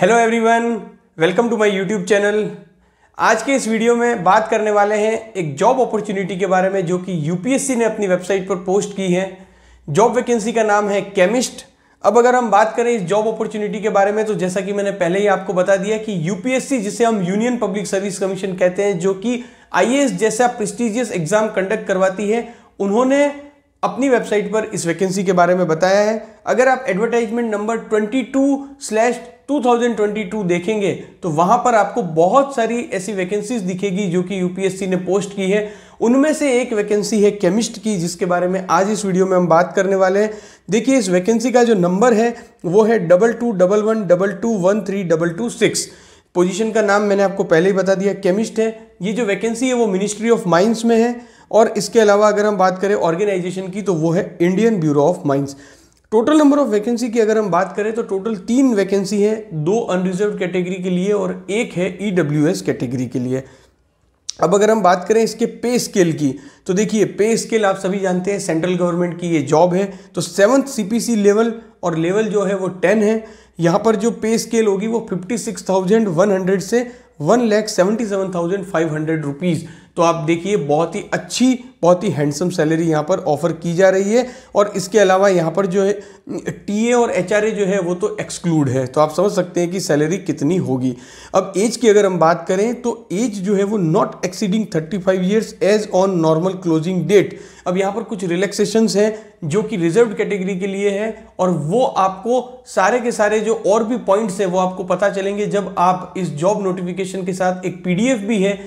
hello everyone welcome to my YouTube channel आज के इस वीडियो में बात करने वाले हैं एक जॉब अपॉर्चुनिटी के बारे में जो कि यूपीएससी ने अपनी वेबसाइट पर पोस्ट की है जॉब वैकेंसी का नाम है केमिस्ट अब अगर हम बात करें इस जॉब अपॉर्चुनिटी के बारे में तो जैसा कि मैंने पहले ही आपको बता दिया कि यूपीएससी जिसे हम यूनियन पब्लिक सर्विस कमीशन कहते हैं जो कि आई जैसा प्रेस्टिजियस एग्जाम कंडक्ट करवाती है उन्होंने अपनी वेबसाइट पर इस वैकेंसी के बारे में बताया है अगर आप advertisement number twenty two slash 2022 देखेंगे तो वहाँ पर आपको बहुत सारी ऐसी वैकेंसीज दिखेगी जो कि यूपीएससी ने पोस्ट की है उनमें से एक वैकेंसी है केमिस्ट की जिसके बारे में आज इस वीडियो में हम बात करने वाले हैं देखिए इस वैकेंसी का जो नंबर है वो है double two double one double two one three double two six position का नाम मैंने आपको पहले ही बता दिया केमिस्ट है ये जो वैकेंसी है वो मिनिस्ट्री ऑफ माइंस में है और इसके अलावा अगर हम बात करें ऑर्गेनाइजेशन की तो वो है Indian bureau of mines total number of vacancy की अगर हम बात करें तो टोटल तीन वैकेंसी है दो अनरिजर्व कैटेगरी के लिए और एक है ई e कैटेगरी के लिए अब अगर हम बात करें इसके पे स्केल की तो देखिए पे स्केल आप सभी जानते हैं सेंट्रल गवर्नमेंट की ये जॉब है तो सेवन्थ सीपीसी लेवल और लेवल जो है वो टेन है यहाँ पर जो पे स्केल होगी वो fifty six thousand one hundred से one lakh seventy seven thousand five hundred rupees तो आप देखिए बहुत ही अच्छी बहुत ही हैंडसम सैलरी यहाँ पर ऑफर की जा रही है और इसके अलावा यहाँ पर जो है टीए और एचआरए जो है वो तो एक्सक्लूड है तो आप समझ सकते हैं कि सैलरी कितनी होगी अब एज की अगर हम बात करें तो एज जो है वो not exceeding 35 years age on normal closing date अब यहाँ पर कुछ रिलैक्सेशंस हैं जो कि रिजर्व कैटेगरी के लिए है और वो आपको सारे के सारे जो और भी पॉइंट्स हैं वो आपको पता चलेंगे जब आप इस जॉब नोटिफिकेशन के साथ एक पी भी है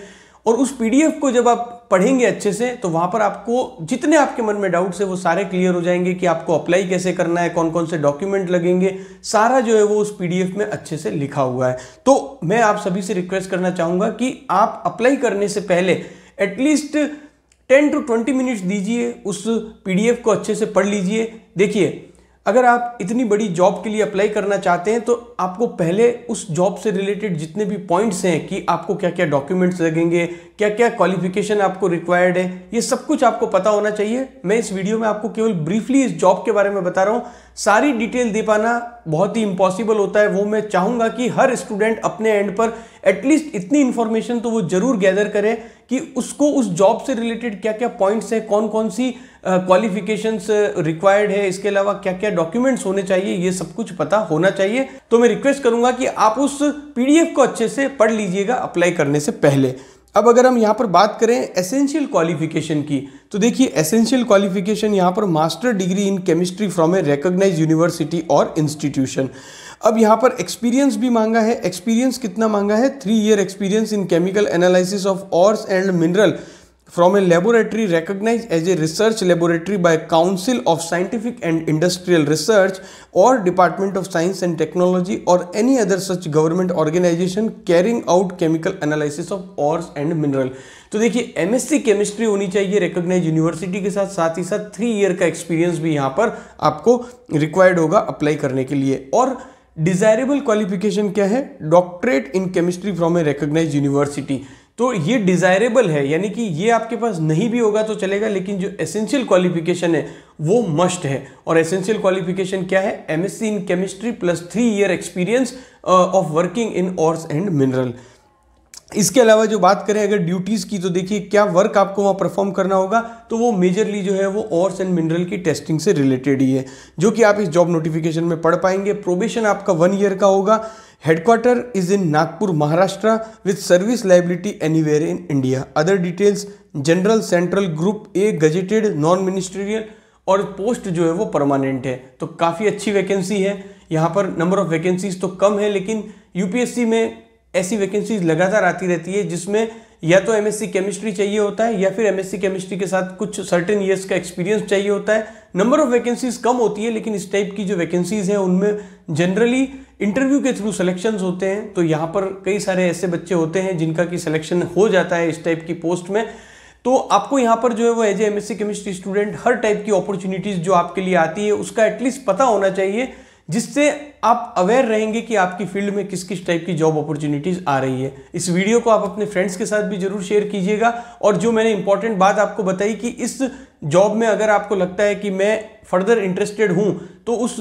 और उस पीडीएफ को जब आप पढ़ेंगे अच्छे से तो वहाँ पर आपको जितने आपके मन में डाउट्स है वो सारे क्लियर हो जाएंगे कि आपको अप्लाई कैसे करना है कौन कौन से डॉक्यूमेंट लगेंगे सारा जो है वो उस पीडीएफ में अच्छे से लिखा हुआ है तो मैं आप सभी से रिक्वेस्ट करना चाहूँगा कि आप अप्लाई करने से पहले at least ten to twenty minutes दीजिए उस पीडीएफ को अच्छे से पढ़ लीजिए देखिए अगर आप इतनी बड़ी जॉब के लिए अप्लाई करना चाहते हैं तो आपको पहले उस जॉब से रिलेटेड जितने भी पॉइंट्स हैं कि आपको क्या क्या डॉक्यूमेंट्स लगेंगे क्या क्या क्वालिफिकेशन आपको रिक्वायर्ड है ये सब कुछ आपको पता होना चाहिए मैं इस वीडियो में आपको केवल ब्रीफली इस जॉब के बारे में बता रहा हूँ सारी डिटेल दे पाना बहुत ही इम्पॉसिबल होता है वो मैं चाहूँगा कि हर स्टूडेंट अपने एंड पर एटलीस्ट इतनी इन्फॉर्मेशन तो वो जरूर गैदर करे कि उसको उस जॉब से रिलेटेड क्या क्या पॉइंट्स हैं कौन कौन सी क्वालिफिकेशंस रिक्वायर्ड है इसके अलावा क्या क्या डॉक्यूमेंट्स होने चाहिए ये सब कुछ पता होना चाहिए तो मैं रिक्वेस्ट करूँगा कि आप उस पी को अच्छे से पढ़ लीजिएगा अप्लाई करने से पहले अब अगर हम यहाँ पर बात करें एसेंशियल क्वालिफिकेशन की तो देखिए एसेंशियल क्वालिफिकेशन यहाँ पर master degree in chemistry from a recognise university और इंस्टीट्यूशन अब यहाँ पर एक्सपीरियंस भी मांगा है एक्सपीरियंस कितना मांगा है three year experience in chemical analysis of ores and mineral from a laboratory recognized as a research laboratory by Council of Scientific and Industrial Research or Department of Science and Technology or any other such government organization carrying out chemical analysis of ores and mineral तो देखिए MSc chemistry होनी चाहिए recognise university के साथ साथ ही साथ three year का experience भी यहाँ पर आपको रिक्वायर्ड होगा अप्लाई करने के लिए और डिजायरेबल क्वालिफिकेशन क्या है doctorate in chemistry from a recognise university तो ये डिज़ायरेबल है यानी कि ये आपके पास नहीं भी होगा तो चलेगा लेकिन जो एसेंशियल क्वालिफिकेशन है वो मस्ट है और एसेंशियल क्वालिफिकेशन क्या है MSc in chemistry plus three year experience of working in ores and mineral इसके अलावा जो बात करें अगर ड्यूटीज़ की तो देखिए क्या वर्क आपको वहाँ परफॉर्म करना होगा तो वो मेजरली जो है वो ऑर्स एंड मिनरल की टेस्टिंग से रिलेटेड ही है जो कि आप इस जॉब नोटिफिकेशन में पढ़ पाएंगे प्रोबेशन आपका वन ईयर का होगा headquarter is in Nagpur Maharashtra with service liability anywhere in India other details general central group A gazetted non ministerial और पोस्ट जो है वो परमानेंट है तो काफ़ी अच्छी वैकेंसी है यहाँ पर नंबर ऑफ़ वैकेंसीज़ तो कम है लेकिन यूपीएससी में ऐसी वैकेंसीज लगातार आती रहती है जिसमें या तो एमएससी केमिस्ट्री चाहिए होता है या फिर एमएससी केमिस्ट्री के साथ कुछ सर्टेन ईयर्स का एक्सपीरियंस चाहिए होता है नंबर ऑफ वैकेंसीज कम होती है लेकिन इस टाइप की जो वैकेंसीज हैं उनमें जनरली इंटरव्यू के थ्रू सेलेक्शन होते हैं तो यहाँ पर कई सारे ऐसे बच्चे होते हैं जिनका कि सिलेक्शन हो जाता है इस टाइप की पोस्ट में तो आपको यहाँ पर जो है वो as a M chemistry student हर टाइप की अपॉर्चुनिटीज़ जो आपके लिए आती है उसका एटलीस्ट पता होना चाहिए जिससे आप अवेयर रहेंगे कि आपकी फील्ड में किस किस टाइप की जॉब अपॉर्चुनिटीज़ आ रही है इस वीडियो को आप अपने फ्रेंड्स के साथ भी जरूर शेयर कीजिएगा और जो मैंने इंपॉर्टेंट बात आपको बताई कि इस जॉब में अगर आपको लगता है कि मैं फर्दर इंटरेस्टेड हूँ तो उस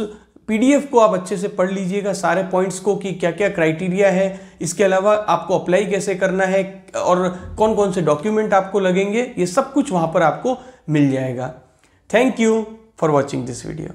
पीडीएफ को आप अच्छे से पढ़ लीजिएगा सारे पॉइंट्स को कि क्या क्या क्राइटेरिया है इसके अलावा आपको अप्लाई कैसे करना है और कौन कौन से डॉक्यूमेंट आपको लगेंगे ये सब कुछ वहाँ पर आपको मिल जाएगा thank you for watching this video